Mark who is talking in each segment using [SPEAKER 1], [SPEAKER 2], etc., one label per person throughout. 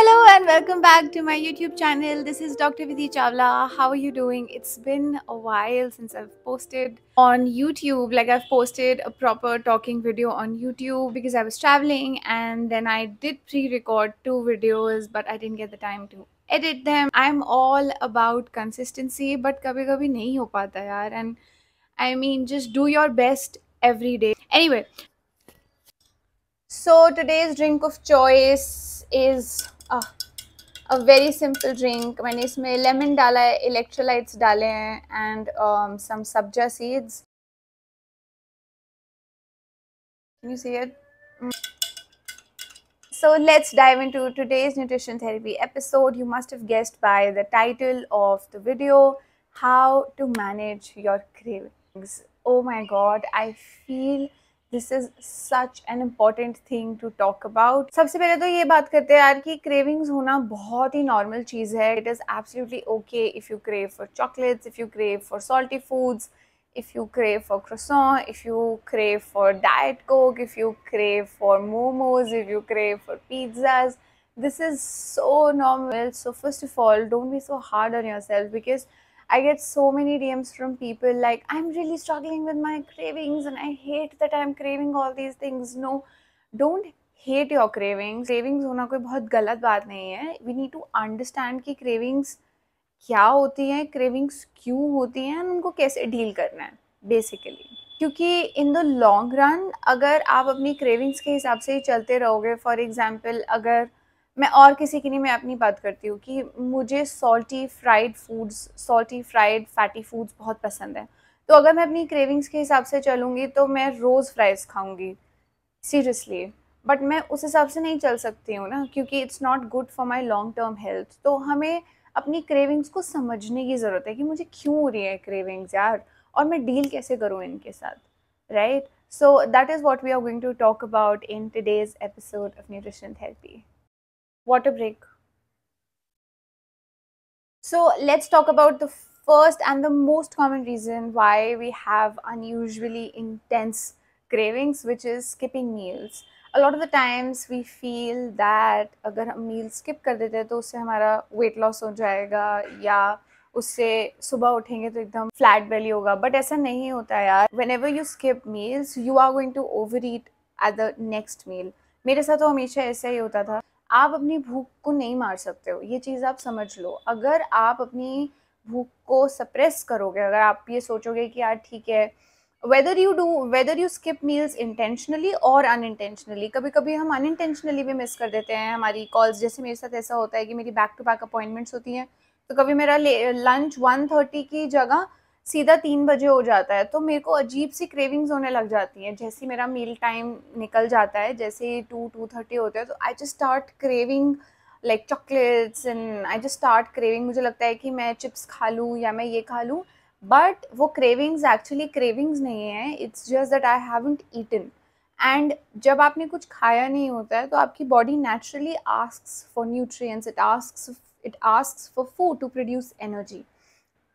[SPEAKER 1] Hello and welcome back to my YouTube channel. This is Dr. Vidhi Chawla. How are you doing? It's been a while since I've posted on YouTube. Like I've posted a proper talking video on YouTube because I was traveling and then I did pre-record two videos but I didn't get the time to edit them. I'm all about consistency but kabhi kabhi nahi ho pata yaar and I mean just do your best every day. Anyway, so today's drink of choice is Ah, a very simple drink. मैंने इसमें lemon lemon, है electrolytes डाले हैं and some sabja you see it mm. so let's dive into today's nutrition therapy episode you must have guessed by the title of the video how to manage your cravings oh my god i feel this is such an important thing to talk about सबसे पहले तो ये बात करते हैं यार कि cravings होना बहुत ही नॉर्मल चीज़ है it is absolutely okay if you crave for chocolates if you crave for salty foods if you crave for croissant if you crave for Diet Coke if you crave for momos if you crave for pizzas this is so normal so first of all don't be so hard on yourself because I get so many DMs from people like, I'm really struggling with my cravings and I hate that I'm craving all these things. No, don't hate your cravings. Cravings होना कोई बहुत गलत बात नहीं है We need to understand कि cravings क्या होती हैं cravings क्यों होती हैं और उनको कैसे deal करना है basically. क्योंकि इन द लॉन्ग रन अगर आप अपनी क्रेविंग्स के हिसाब से ही चलते रहोगे फॉर एग्ज़ाम्पल अगर मैं और किसी की नहीं मैं अपनी बात करती हूँ कि मुझे salty fried foods salty fried fatty foods बहुत पसंद है तो अगर मैं अपनी क्रेविंग्स के हिसाब से चलूँगी तो मैं रोज़ फ्राइज़ खाऊँगी सीरियसली बट मैं उस हिसाब से नहीं चल सकती हूँ ना क्योंकि it's not good for my long term health तो हमें अपनी क्रेविंग्स को समझने की ज़रूरत है कि मुझे क्यों हो रही है क्रेविंग्स यार और मैं डील कैसे करूँ इनके साथ right so that is what we are going to talk about in today's episode of nutrition therapy water break. So let's talk about the first and the most common reason why we have unusually intense cravings, which is skipping meals. A lot of the times we feel that agar hum meal skip kar dete हैं तो उससे हमारा weight loss ho jayega ya usse subah uthenge to ekdam flat belly hoga but aisa nahi hota yaar whenever you skip meals you are going to overeat at the next meal mere sath to hamesha aisa hi hota tha आप अपनी भूख को नहीं मार सकते हो ये चीज़ आप समझ लो अगर आप अपनी भूख को सप्रेस करोगे अगर आप ये सोचोगे कि यार ठीक है whether you do whether you skip meals intentionally और अनइंटेंशनली कभी कभी हम अनइंटेंशनली भी मिस कर देते हैं हमारी कॉल्स जैसे मेरे साथ ऐसा होता है कि मेरी बैक टू बैक अपॉइंटमेंट्स होती हैं तो कभी मेरा लंच वन थर्टी की जगह सीधा तीन बजे हो जाता है तो मेरे को अजीब सी क्रेविंग्स होने लग जाती हैं जैसे मेरा मील टाइम निकल जाता है जैसे टू टू थर्टी होता है तो I just start craving like chocolates and I just start craving मुझे लगता है कि मैं चिप्स खा लूँ या मैं ये खा लूँ बट वो क्रेविंग्स एक्चुअली क्रेविंग्स नहीं है it's just that I haven't eaten and जब आपने कुछ खाया नहीं होता है तो आपकी body naturally ask for nutri it ask it ask for food to produce energy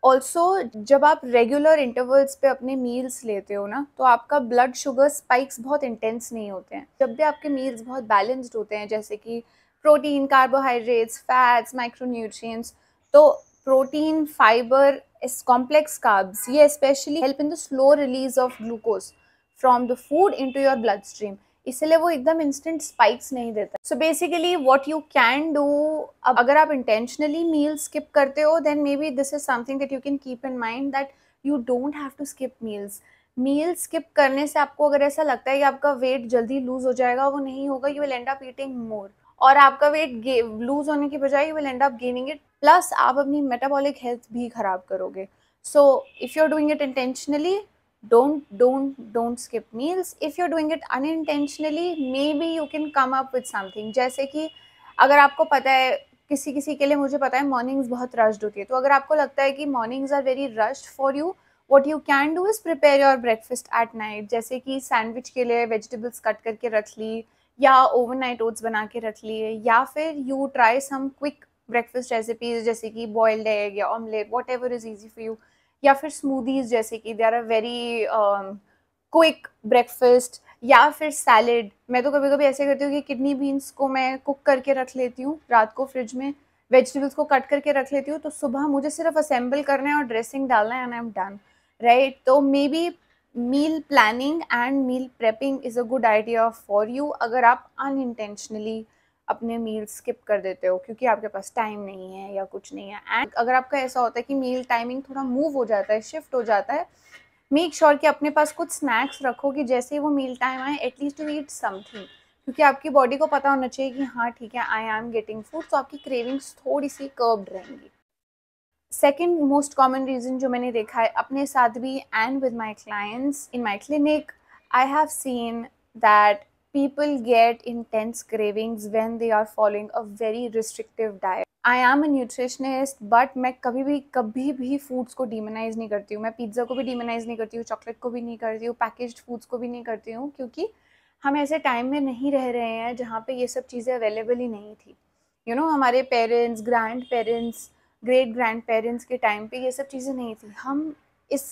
[SPEAKER 1] also जब आप रेगुलर इंटरवल्स पे अपने मील्स लेते हो ना तो आपका ब्लड शुगर स्पाइक्स बहुत इंटेंस नहीं होते हैं जब भी आपके मील्स बहुत बैलेंस्ड होते हैं जैसे कि प्रोटीन कार्बोहाइड्रेट्स फैट्स माइक्रोन्यूट्रिएंट्स तो प्रोटीन फाइबर इस कॉम्प्लेक्स कार्ब्स ये specially help in the slow release of glucose from the food into your bloodstream इसलिए वो एकदम इंस्टेंट स्पाइक्स नहीं देता so basically what you can do अब अगर आप इंटेंशनली मील स्किप करते हो then maybe this is something that you can keep in mind that you don't have to skip meals meal skip करने से आपको अगर ऐसा लगता है कि आपका वेट जल्दी लूज हो जाएगा वो नहीं होगा you will end up eating more और आपका वेट लूज होने के बजाय you will end up gaining it plus आप अपनी मेटाबॉलिक हेल्थ भी खराब करोगे so if you are doing it intentionally don't don't don't skip meals if you're doing it unintentionally maybe you can come up with something जैसे कि अगर आपको पता है किसी किसी के लिए मुझे पता है मॉर्निंग्स बहुत रश्ड होती है तो अगर आपको लगता है कि mornings are very rushed for you what you can do is prepare your breakfast at night जैसे कि सैंडविच के लिए वेजिटेबल्स कट करके रख ली या ओवर नाइट ओट्स बना के रख लिए या फिर you try some quick breakfast recipes जैसे कि बॉयल्ड एग या omelette whatever is easy for you या फिर स्मूदीज जैसे कि they are a very quick breakfast या फिर सैलड मैं तो कभी कभी ऐसे करती हूँ कि किडनी बीन्स को मैं कुक करके रख लेती हूँ रात को फ्रिज में वेजिटेबल्स को कट करके रख लेती हूँ तो सुबह मुझे सिर्फ असेंबल करना है और ड्रेसिंग डालना है and I am done right तो maybe meal planning and meal prepping is a good idea for you अगर आप अनइंटेंशनली अपने मील स्किप कर देते हो क्योंकि आपके पास टाइम नहीं है या कुछ नहीं है एंड अगर आपका ऐसा होता है कि मील टाइमिंग थोड़ा मूव हो जाता है शिफ्ट हो जाता है मेक श्योर sure कि अपने पास कुछ स्नैक्स रखो कि जैसे ही वो मील टाइम आए एटलीस्ट यू ईट समथिंग क्योंकि आपकी बॉडी को पता होना चाहिए कि हाँ ठीक है आई एम गेटिंग फूड तो आपकी क्रेविंग्स थोड़ी सी कर्ब्ड रहेंगी सेकेंड मोस्ट कॉमन रीज़न जो मैंने देखा है अपने साथ भी and with my clients in my clinic I have seen that people get intense cravings when they are following a very restrictive diet. I am a nutritionist but मैं कभी भी कभी भी फूड्स को डीमनाइज़ नहीं करती हूँ मैं पिज़्ज़ा को भी डीमनाइज़ नहीं करती हूँ चॉकलेट को भी नहीं करती हूँ पैकेज फूड्स को भी नहीं करती हूँ क्योंकि हम ऐसे टाइम में नहीं रह रहे हैं जहाँ पे ये सब चीज़ें अवेलेबल ही नहीं थी यू you नो know, हमारे parents grandparents great grandparents के टाइम पे ये सब चीज़ें नहीं थी हम इस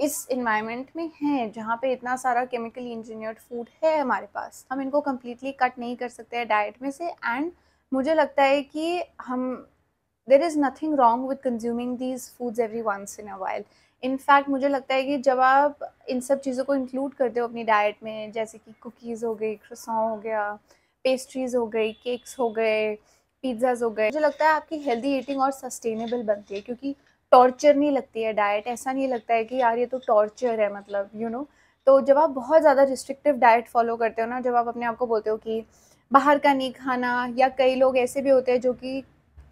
[SPEAKER 1] इस इन्वायरमेंट में हैं जहाँ पे इतना सारा केमिकल इंजीनियर्ड फूड है हमारे पास हम इनको कम्प्लीटली कट नहीं कर सकते हैं डाइट में से एंड मुझे लगता है कि हम there is nothing wrong with consuming these foods every once in a while in fact मुझे लगता है कि जब आप इन सब चीज़ों को इंक्लूड करते हो अपनी डाइट में जैसे कि कुकीज़ हो गई क्रोसॉ हो गया पेस्ट्रीज़ हो गई केक्स हो गए पिज्ज़ाज हो गए मुझे लगता है आपकी हेल्दी ईटिंग और सस्टेनेबल बनती है क्योंकि टॉर्चर नहीं लगती है डाइट ऐसा नहीं लगता है कि यार ये तो टॉर्चर है मतलब यू you नो know? तो जब आप बहुत ज़्यादा रिस्ट्रिक्टिव डाइट फॉलो करते हो ना जब आप अपने आप को बोलते हो कि बाहर का नहीं खाना या कई लोग ऐसे भी होते हैं जो कि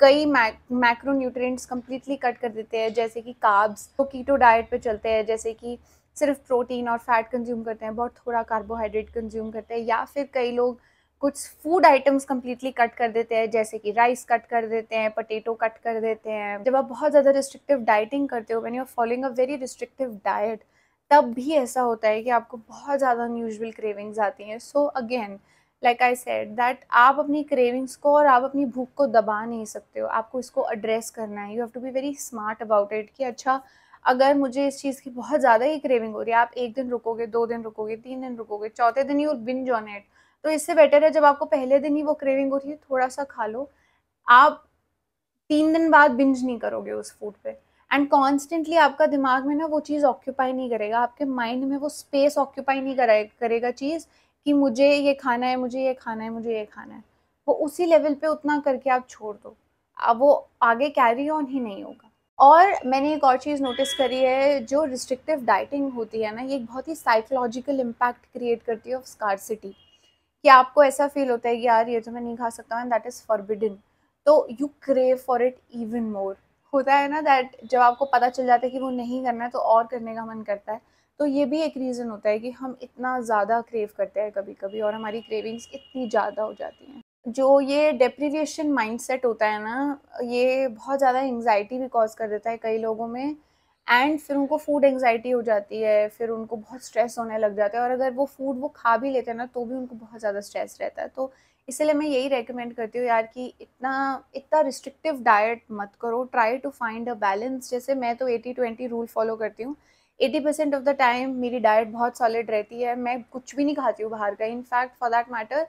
[SPEAKER 1] कई मै मैक्रो न्यूट्रिएंट्स कम्प्लीटली कट कर देते हैं जैसे कि काब्स तो कीटो डाइट पे चलते हैं जैसे कि सिर्फ प्रोटीन और फैट कंज्यूम करते हैं बहुत थोड़ा कार्बोहाइड्रेट कंज्यूम करते हैं या फिर कई लोग कुछ फूड आइटम्स कम्प्लीटली कट कर देते हैं जैसे कि राइस कट कर देते हैं पोटेटो कट कर देते हैं जब आप बहुत ज़्यादा रिस्ट्रिक्टिव डाइटिंग करते हो when you are following a very restrictive diet तब भी ऐसा होता है कि आपको बहुत ज़्यादा अनयूजल क्रेविंग्स आती हैं so again like I said that आप अपनी क्रेविंग्स को और आप अपनी भूख को दबा नहीं सकते हो आपको इसको एड्रेस करना है you have to be very smart about it कि अच्छा अगर मुझे इस चीज़ की बहुत ज़्यादा ही क्रेविंग हो रही है आप एक दिन रुकोगे दो दिन रुकोगे तीन दिन रुकोगे चौथे दिन यू बिंज जॉन इट तो इससे बेटर है जब आपको पहले दिन ही वो क्रेविंग होती है थोड़ा सा खा लो आप तीन दिन बाद बिंज नहीं करोगे उस फूड पे एंड कॉन्स्टेंटली आपका दिमाग में ना वो चीज़ ऑक्यूपाई नहीं करेगा आपके माइंड में वो स्पेस ऑक्यूपाई नहीं करे, करेगा चीज़ कि मुझे ये खाना है मुझे ये खाना है मुझे ये खाना है वो उसी लेवल पे उतना करके आप छोड़ दो अब वो आगे कैरी ऑन ही नहीं होगा और मैंने एक और चीज़ नोटिस करी है जो रिस्ट्रिक्टिव डाइटिंग होती है ना ये एक बहुत ही साइकोलॉजिकल इम्पैक्ट क्रिएट करती है ऑफ सिटी कि आपको ऐसा फील होता है कि यार ये तो मैं नहीं खा सकता हूँ एंड दैट इज़ फॉरबिडन तो you crave for it even more होता है ना दैट जब आपको पता चल जाता है कि वो नहीं करना है तो और करने का मन करता है तो ये भी एक रीज़न होता है कि हम इतना ज़्यादा क्रेव करते हैं कभी कभी और हमारी क्रेविंग्स इतनी ज़्यादा हो जाती हैं जो ये डेप्रीविएशन माइंडसेट होता है ना ये बहुत ज़्यादा एंगजाइटी भी कॉज कर देता है कई लोगों में एंड फिर उनको फूड एंगजाइटी हो जाती है फिर उनको बहुत स्ट्रेस होने लग जाता है और अगर वो फूड वो खा भी लेते हैं ना तो भी उनको बहुत ज़्यादा स्ट्रेस रहता है तो इसलिए मैं यही रेकमेंड करती हूँ यार कि इतना इतना रिस्ट्रिक्टिव डाइट मत करो try to find a balance जैसे मैं तो एटी ट्वेंटी रूल फॉलो करती हूँ eighty percent of the time मेरी डाइट बहुत सॉलिड रहती है मैं कुछ भी नहीं खाती हूँ बाहर का इनफैक्ट फॉर दैट मैटर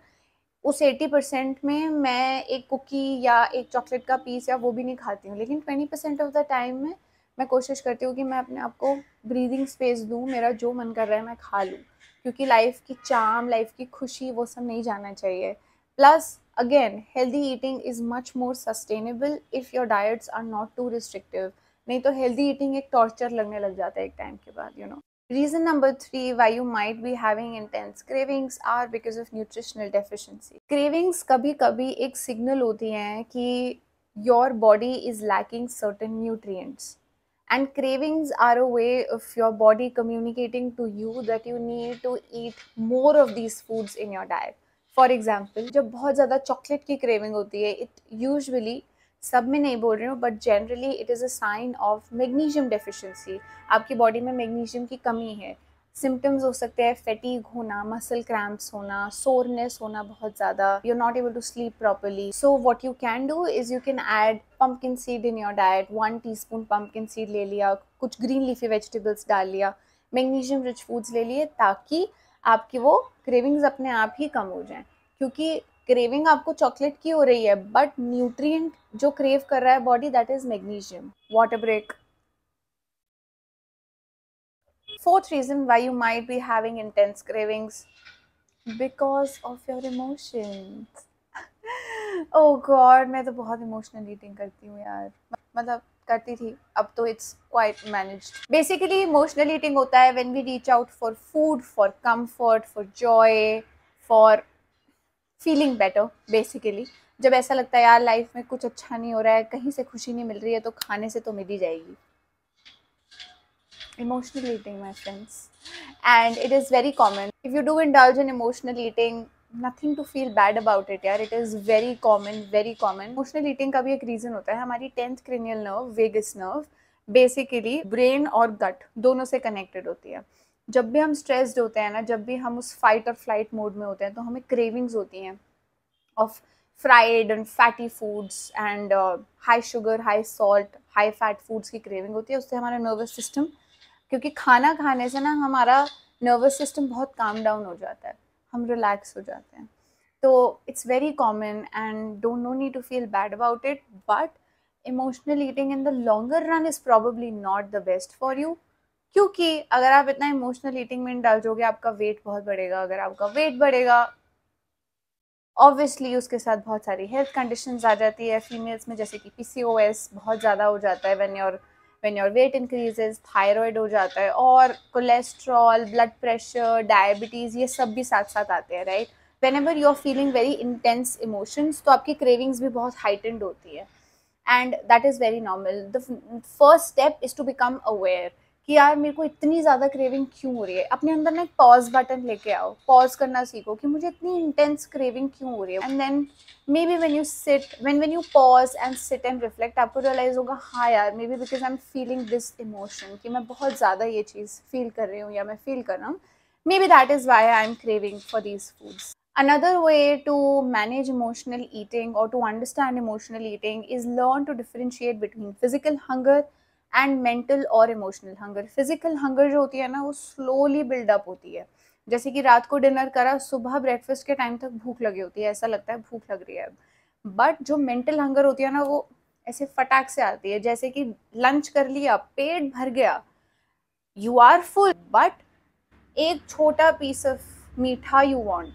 [SPEAKER 1] उस एटी परसेंट में मैं एक कुकी या एक चॉकलेट का पीस या वो भी नहीं खाती हूँ लेकिन twenty percent of the time में मैं कोशिश करती हूँ कि मैं अपने आप को ब्रीदिंग स्पेस दूँ मेरा जो मन कर रहा है मैं खा लूँ क्योंकि लाइफ की चाम लाइफ की खुशी वो सब नहीं जाना चाहिए plus again healthy eating is much more sustainable if your diets are not too restrictive नहीं तो हेल्दी ईटिंग एक टॉर्चर लगने लग जाता है एक टाइम के बाद you know reason number three why you might be having intense cravings are because of nutritional deficiency cravings कभी कभी एक सिग्नल होती हैं कि your body is lacking certain nutrients and cravings are a way of your body communicating to you that you need to eat more of these foods in your diet for example जब बहुत ज़्यादा chocolate की craving होती है it usually सब में नहीं बोल रही हूँ but generally it is a sign of magnesium deficiency आपकी बॉडी में मैग्नीशियम की कमी है सिम्टम्स हो सकते हैं फैटीग होना मसल क्रैम्प्स होना सोरनेस होना बहुत ज़्यादा you are not able to sleep properly so what you can do is you can add pumpkin seed in your diet one teaspoon pumpkin seed ले लिया कुछ ग्रीन लीफी वेजिटेबल्स डाल लिया magnesium rich foods ले लिए ताकि आपकी वो क्रेविंग्स अपने आप ही कम हो जाएं क्योंकि क्रेविंग आपको चॉकलेट की हो रही है बट न्यूट्रिएंट जो क्रेव कर रहा है body that is magnesium water break Fourth reason why you might be having intense cravings because of your emotions. oh God, मैं तो बहुत emotional eating करती हूँ यार मतलब करती थी अब तो it's quite manage basically emotional eating होता है when we reach out for food for comfort for joy for feeling better basically जब ऐसा लगता है यार लाइफ में कुछ अच्छा नहीं हो रहा है कहीं से खुशी नहीं मिल रही है तो खाने से तो मिल ही जाएगी emotional eating my friends and it is very common if you do indulge in emotional eating nothing to feel bad about it यार it is very common very common emotional eating का भी एक रीज़न होता है हमारी tenth cranial nerve vagus nerve basically brain और gut दोनों से कनेक्टेड होती है जब भी हम स्ट्रेस्ड होते हैं ना जब भी हम उस फाइट और फ्लाइट मोड में होते हैं तो हमें क्रेविंग्स होती हैं of fried and fatty foods and high sugar high salt high fat foods की क्रेविंग होती है उससे हमारा नर्वस सिस्टम क्योंकि खाना खाने से ना हमारा नर्वस सिस्टम बहुत काम डाउन हो जाता है हम रिलैक्स हो जाते हैं तो it's very common and don't no need to feel bad about it but emotional eating in the longer run is probably not the best for you क्योंकि अगर आप इतना इमोशनल ईटिंग में डाल आपका वेट बहुत बढ़ेगा अगर आपका वेट बढ़ेगा ऑब्वियसली उसके साथ बहुत सारी हेल्थ कंडीशन आ जाती है फीमेल्स में जैसे कि पी बहुत ज़्यादा हो जाता है one your when your weight increases thyroid हो जाता है और कोलेस्ट्रॉल ब्लड प्रेशर डायबिटीज़ ये सब भी साथ साथ आते हैं right whenever you are feeling very intense emotions तो आपकी क्रेविंग्स भी बहुत हाइटेंड होती है and that is very normal the first step is to become aware कि यार मेरे को इतनी ज़्यादा क्रेविंग क्यों हो रही है अपने अंदर ना एक पॉज बटन लेके आओ पॉज करना सीखो कि मुझे इतनी इंटेंस क्रेविंग क्यों हो रही है and then maybe when you sit when when you pause and sit and reflect आपको रियलाइज होगा हाँ यार maybe because I am feeling this emotion कि मैं बहुत ज़्यादा ये चीज़ फील कर रही हूँ या मैं फील कर रहा हूँ maybe that is why I am craving for these foods another way to manage emotional eating or to understand emotional eating is learn to differentiate between physical hunger and mental और emotional hunger physical hunger जो होती है ना वो slowly buildup होती है जैसे कि रात को डिनर करा सुबह ब्रेकफास्ट के टाइम तक भूख लगी होती है ऐसा लगता है भूख लग रही है बट जो मेंटल हंगर होती है ना वो ऐसे फटाक से आती है जैसे कि लंच कर लिया पेट भर गया यू आर फुल बट एक छोटा पीस ऑफ मीठा you want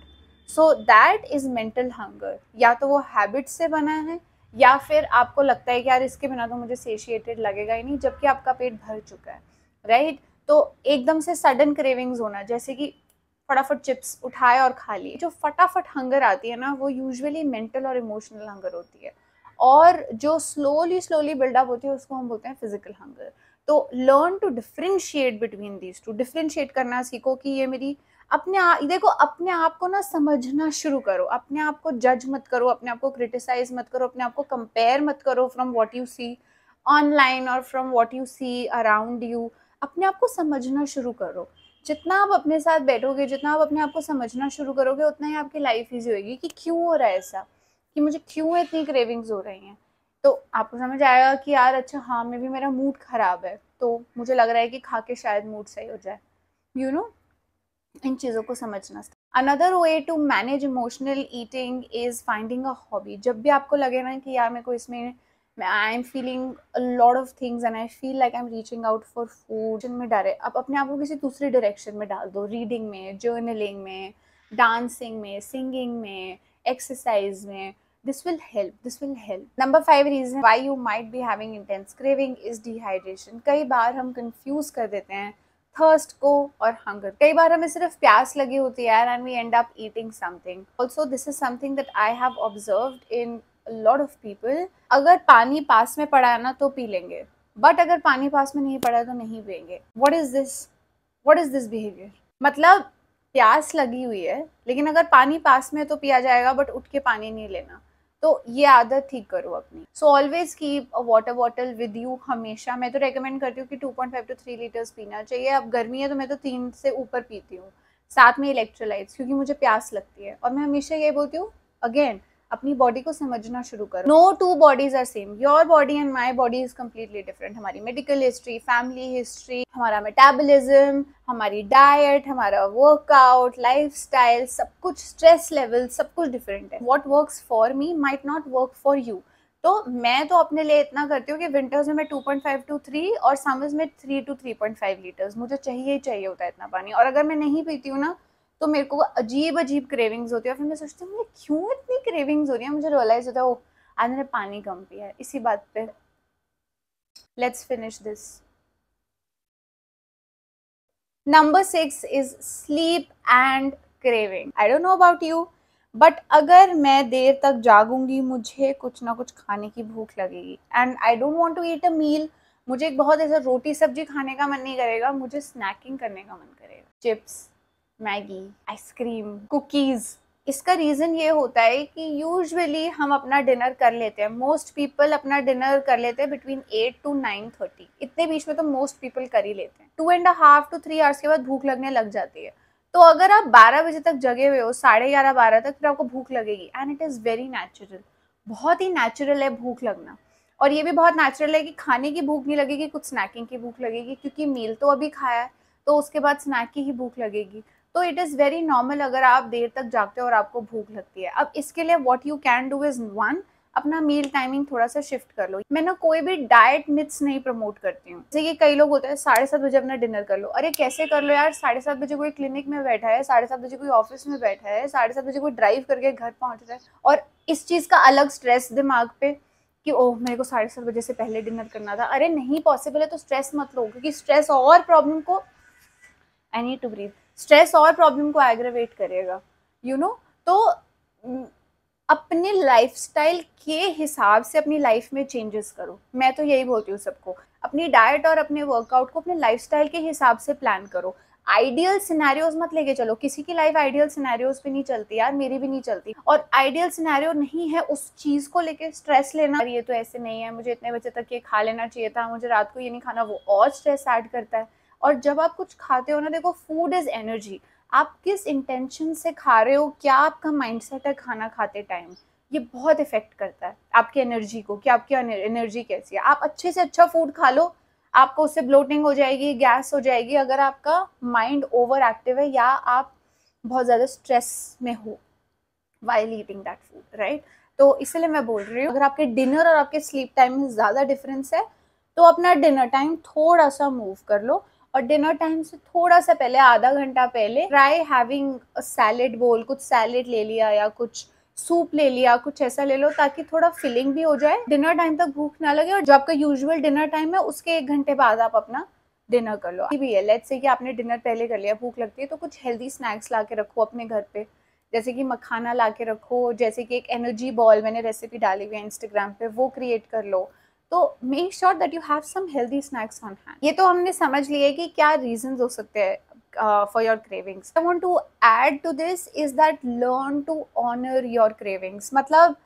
[SPEAKER 1] so that is mental hunger या तो वो हैबिट से बना है या फिर आपको लगता है कि यार इसके बिना तो मुझे सेशिएटेड लगेगा ही नहीं जबकि आपका पेट भर चुका है राइट तो एकदम से सडन क्रेविंग्स होना जैसे कि फटाफट चिप्स उठाए और खा लिए जो फटाफट हंगर आती है ना वो यूजुअली मेंटल और इमोशनल हंगर होती है और जो स्लोली स्लोली बिल्डअप होती है उसको हम बोलते हैं फिजिकल हंगर तो learn to differentiate between these two differentiate करना सीखो कि ये मेरी अपने आ, देखो अपने आप को ना समझना शुरू करो अपने आप को जज मत करो अपने आप को क्रिटिसाइज मत करो अपने आप को कंपेयर मत करो from what you see online और from what you see around you अपने आप को समझना शुरू करो जितना आप अपने साथ बैठोगे जितना आप अपने आप को समझना शुरू करोगे उतना ही आपकी लाइफ ईजी होगी कि क्यों हो रहा है ऐसा कि मुझे क्यों इतनी क्रेविंग्स हो रही हैं तो आपको समझ आएगा कि यार अच्छा हाँ मे भी मेरा मूड ख़राब है तो मुझे लग रहा है कि खा के शायद मूड सही हो जाए यू you नो know? इन चीज़ों को समझना another way to manage emotional eating is finding a hobby जब भी आपको लगे ना कि यार मेरे को इसमें I am feeling lot of things and I feel like I am reaching out for food में डाले अब अपने आप को किसी दूसरे डायरेक्शन में डाल दो रीडिंग में जर्नलिंग में डांसिंग में सिंगिंग में एक्सरसाइज में this will help this will help number five reason why you might be having intense craving is dehydration कई बार हम कन्फ्यूज कर देते हैं थर्स्ट को और हंगर कई बार हमें सिर्फ प्यास लगी होती है and we end up eating something also this is something that I have observe in lot of people अगर पानी पास में पड़ा है ना तो पी लेंगे बट अगर पानी पास में नहीं पड़ा तो नहीं पियेंगे what is this what is this behaviour मतलब प्यास लगी हुई है लेकिन अगर पानी पास में है तो पिया जाएगा बट उठ के पानी नहीं लेना तो ये आदत ठीक करो अपनी so always keep a water bottle with you हमेशा मैं तो रेकमेंड करती हूँ कि 2.5 टू 3 लीटर्स पीना चाहिए अब गर्मी है तो मैं तो तीन से ऊपर पीती हूँ साथ में इलेक्ट्रोलाइट्स क्योंकि मुझे प्यास लगती है और मैं हमेशा ये बोलती हूँ अगेन अपनी बॉडी को समझना शुरू करो no two bodies are same your body and my body is completely different हमारी मेडिकल हिस्ट्री फैमिली हिस्ट्री हमारा मेटाबोलिज्म हमारी डाइट हमारा वर्कआउट लाइफ स्टाइल सब कुछ स्ट्रेस लेवल सब कुछ डिफरेंट है what work for me might not work for you तो मैं तो अपने लिए इतना करती हूँ कि विंटर्स में मैं 2.5 टू 3 और समर्स में 3 टू 3.5 लीटर्स मुझे चाहिए ही चाहिए होता है इतना पानी और अगर मैं नहीं पीती हूँ ना तो मेरे को अजीब अजीब क्रेविंग्स होती है और फिर मैं सोचती हूँ मुझे क्यों इतनी क्रेविंग्स हो रही है मुझे रियलाइज होता है ओ आज मैंने पानी कम पिया है इसी बात पर let's finish this number six is sleep and craving I don't know about you but अगर मैं देर तक जागूंगी मुझे कुछ ना कुछ खाने की भूख लगेगी and I don't want to eat a meal मुझे एक बहुत ऐसा रोटी सब्जी खाने का मन नहीं करेगा मुझे स्नैकिंग करने का मन करेगा चिप्स मैगी आइसक्रीम कुकीज़ इसका रीज़न ये होता है कि यूजुअली हम अपना डिनर कर लेते हैं मोस्ट पीपल अपना डिनर कर लेते हैं between eight to nine thirty इतने बीच में तो मोस्ट पीपल कर ही लेते हैं two and half to three hours के बाद भूख लगने लग जाती है तो अगर आप बारह बजे तक जगे हुए हो साढ़े ग्यारह बारह तक फिर आपको भूख लगेगी and it is very natural बहुत ही नेचुरल है भूख लगना और ये भी बहुत नेचुरल है कि खाने की भूख नहीं लगेगी कुछ स्नैकिंग की भूख लगेगी क्योंकि मील तो अभी खाया है तो उसके बाद स्नैक की ही भूख लगेगी तो इट इज़ वेरी नॉर्मल अगर आप देर तक जागते हो और आपको भूख लगती है अब इसके लिए what you can do is one अपना मील टाइमिंग थोड़ा सा शिफ्ट कर लो मैं ना कोई भी डाइट मिथ्स नहीं प्रमोट करती हूँ जैसे कि कई लोग होते हैं साढ़े सात बजे अपना डिनर कर लो अरे कैसे कर लो यार साढ़े सात बजे कोई क्लिनिक में बैठा है साढ़े सात बजे कोई ऑफिस में बैठा है साढ़े सात बजे कोई ड्राइव करके घर पहुँच रहा है और इस चीज़ का अलग स्ट्रेस दिमाग पे कि ओह मेरे को साढ़े सात बजे से पहले डिनर करना था अरे नहीं पॉसिबल है तो स्ट्रेस मत लो क्योंकि स्ट्रेस और प्रॉब्लम को I need to breathe stress और प्रॉब्लम को एग्रेवेट करेगा यू you नो know? तो अपने लाइफस्टाइल के हिसाब से अपनी लाइफ में चेंजेस करो मैं तो यही बोलती हूँ सबको अपनी डाइट और अपने वर्कआउट को अपने लाइफस्टाइल के हिसाब से प्लान करो आइडियल सिनेरियोज मत लेके चलो किसी की लाइफ आइडियल सिनेरियोज पे नहीं चलती यार मेरी भी नहीं चलती और आइडियल सिनेरियो नहीं है उस चीज को लेके स्ट्रेस लेना ये तो ऐसे नहीं है मुझे इतने बजे तक ये खा लेना चाहिए था मुझे रात को ये नहीं खाना वो और स्ट्रेस ऐड करता है और जब आप कुछ खाते हो ना देखो फूड इज़ एनर्जी आप किस इंटेंशन से खा रहे हो क्या आपका माइंडसेट है खाना खाते टाइम ये बहुत इफ़ेक्ट करता है आपकी एनर्जी को कि आपकी एनर्जी कैसी है आप अच्छे से अच्छा फूड खा लो आपको उससे ब्लोटिंग हो जाएगी गैस हो जाएगी अगर आपका माइंड ओवर एक्टिव है या आप बहुत ज़्यादा स्ट्रेस में हो while eating that food right तो इसलिए मैं बोल रही हूँ अगर आपके डिनर और आपके स्लीप टाइम में ज़्यादा डिफरेंस है तो अपना डिनर टाइम थोड़ा सा मूव कर लो और डिनर टाइम से थोड़ा सा पहले आधा घंटा पहले ट्राई हैविंग सैलेड बोल कुछ सैलेड ले लिया या कुछ सूप ले लिया कुछ ऐसा ले लो ताकि थोड़ा फिलिंग भी हो जाए डिनर टाइम तक भूख ना लगे और जो आपका यूजुअल डिनर टाइम है उसके एक घंटे बाद आप अपना डिनर कर लो भी है लेट्स से कि आपने डिनर पहले कर लिया भूख लगती है तो कुछ हेल्दी स्नैक्स ला के रखो अपने घर पे जैसे कि मखाना ला के रखो जैसे कि एक एनर्जी बॉल मैंने रेसिपी डाली हुई है इंस्टाग्राम पे वो क्रिएट कर लो तो make sure that you have some healthy snacks on hand ये तो हमने समझ लिए कि क्या रीजंस हो सकते हैं for your cravings I want to add to this is that learn to honour your cravings मतलब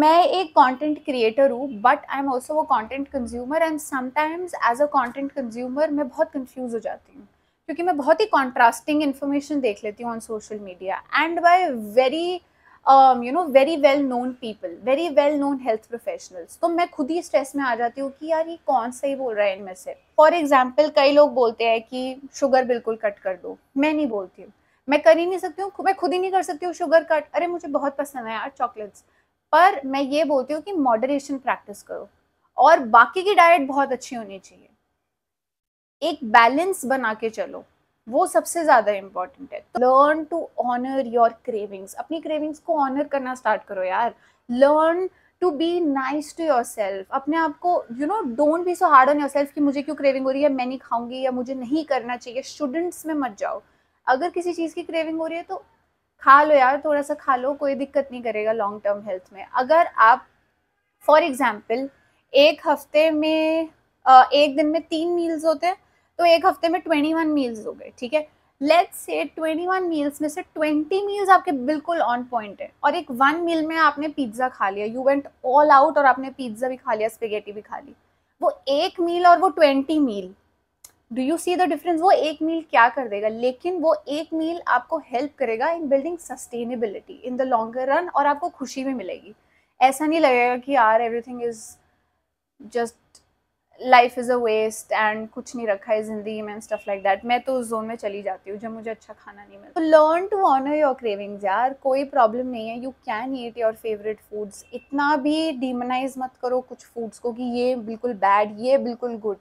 [SPEAKER 1] मैं एक कंटेंट क्रिएटर हूँ बट आई एम ऑल्सो वो content consumer and sometimes as a content consumer मैं बहुत कंफ्यूज हो जाती हूँ क्योंकि मैं बहुत ही कॉन्ट्रास्टिंग इन्फॉर्मेशन देख लेती हूँ on social media and by very you know very well known people very well known health professionals तो मैं खुद ही स्ट्रेस में आ जाती हूँ कि यार ये कौन सही बोल रहा है इनमें से फॉर एग्जाम्पल कई लोग बोलते हैं कि शुगर बिल्कुल कट कर दो मैं नहीं बोलती हूँ मैं कर ही नहीं सकती हूँ मैं खुद ही नहीं कर सकती हूँ शुगर कट अरे मुझे बहुत पसंद है यार चॉकलेट्स पर मैं ये बोलती हूँ कि मॉडरेशन प्रैक्टिस करो और बाकी की डाइट बहुत अच्छी होनी चाहिए एक बैलेंस बना के चलो वो सबसे ज़्यादा इंपॉर्टेंट है learn to honour your cravings अपनी क्रेविंग्स को ऑनर करना स्टार्ट करो यार learn to be nice to yourself अपने आप को you know don't be so hard on yourself कि मुझे क्यों क्रेविंग हो रही है मैं नहीं खाऊंगी या मुझे नहीं करना चाहिए स्टूडेंट्स में मत जाओ अगर किसी चीज़ की क्रेविंग हो रही है तो खा लो यार थोड़ा सा खा लो कोई दिक्कत नहीं करेगा लॉन्ग टर्म हेल्थ में अगर आप फॉर एग्ज़ाम्पल एक हफ्ते में एक दिन में तीन मील्स होते हैं तो एक हफ्ते में ट्वेंटी वन मील्स हो गए ठीक है लेट्स से वन मील्स में से ट्वेंटी मील्स आपके बिल्कुल ऑन पॉइंट है और एक वन मील में आपने पिज्ज़ा खा लिया यू वेंट ऑल आउट और आपने पिज्ज़ा भी खा लिया स्पेगेटी भी खा ली वो एक मील और वो twenty meal do you see the difference वो एक मील क्या कर देगा लेकिन वो एक मील आपको हेल्प करेगा in building sustainability in the longer run और आपको खुशी भी मिलेगी ऐसा नहीं लगेगा कि यार everything is just life is a waste and कुछ नहीं रखा है ज़िंदगी में स्टफ लाइक दैट मैं तो उस जोन में चली जाती हूँ जब मुझे अच्छा खाना नहीं मिलता learn to honour your cravings यार कोई प्रॉब्लम नहीं है you can eat your favourite foods इतना भी डिमनाइज मत करो कुछ फूड्स को कि ये बिल्कुल बैड ये बिल्कुल गुड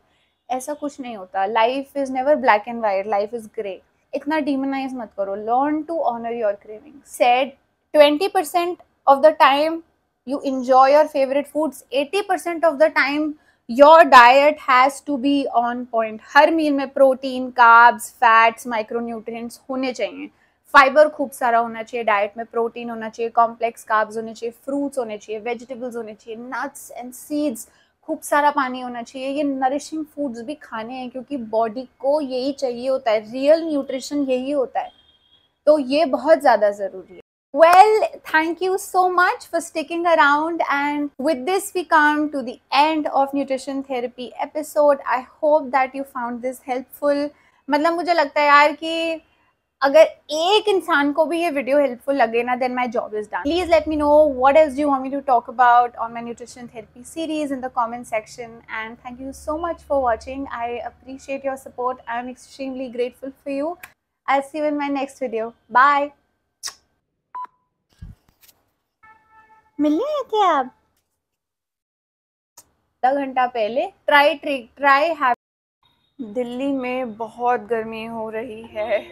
[SPEAKER 1] ऐसा कुछ नहीं होता life is never black and white life is grey इतना डिमनाइज मत करो learn to honour your craving said twenty percent of the time you enjoy your favourite foods eighty percent of the time your diet has to be on point हर meal में protein carbs fats micronutrients होने चाहिए fibre खूब सारा होना चाहिए diet में protein होना चाहिए कॉम्प्लेक्स कार्ब्स होने चाहिए फ्रूट्स होने चाहिए वेजिटेबल्स होने चाहिए नट्स एंड सीड्स खूब सारा पानी होना चाहिए ये नरिशिंग फूड्स भी खाने हैं क्योंकि बॉडी को यही चाहिए होता है रियल न्यूट्रिशन यही होता है तो ये बहुत ज़्यादा ज़रूरी है Well, thank you so much for sticking around. And with this, we come to the end of nutrition therapy episode. I hope that you found this helpful. मतलब मुझे लगता है यार कि अगर एक इंसान को भी ये वीडियो हेल्पफुल लगे ना then my job is done please let me know what else you want me to talk about on my nutrition therapy series in the comment section and thank you so much for watching I appreciate your support I am extremely grateful for you I see you in my next video bye मिलने आए थे आप आधा घंटा पहले try trick try है दिल्ली में बहुत गर्मी हो रही है